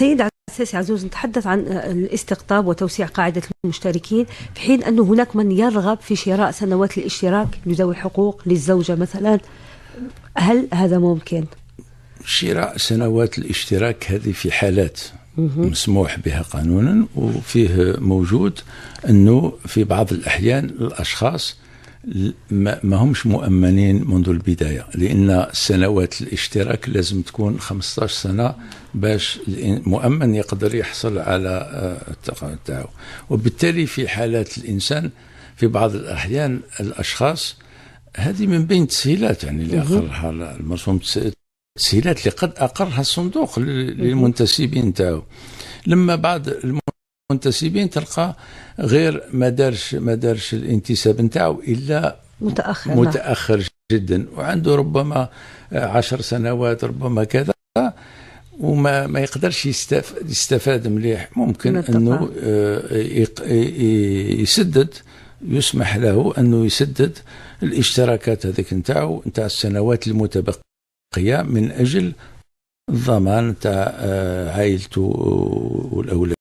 سيد سيسي عزوز نتحدث عن الاستقطاب وتوسيع قاعدة المشتركين في حين أنه هناك من يرغب في شراء سنوات الاشتراك لذوي الحقوق للزوجة مثلا هل هذا ممكن؟ شراء سنوات الاشتراك هذه في حالات مسموح بها قانونا وفيه موجود أنه في بعض الأحيان الأشخاص ما همش مؤمنين منذ البداية لأن سنوات الاشتراك لازم تكون 15 سنة باش المؤمن يقدر يحصل على آه، التقاعد تاعو وبالتالي في حالات الإنسان في بعض الأحيان الأشخاص هذه من بين التسهيلات يعني اللي أقرها المرسوم التسهيلات اللي قد أقرها الصندوق للمنتسبين تاعو لما بعض منتسبين تلقى غير ما دارش ما دارش الانتساب نتاعو الا متاخر متاخر جدا وعنده ربما عشر سنوات ربما كذا وما ما يقدرش يستفاد, مليح ممكن انه آه، يسدد يسمح له انه يسدد الاشتراكات هذيك نتاعو نتاع السنوات المتبقيه من اجل الضمان نتاع آه، عائلته والاولاد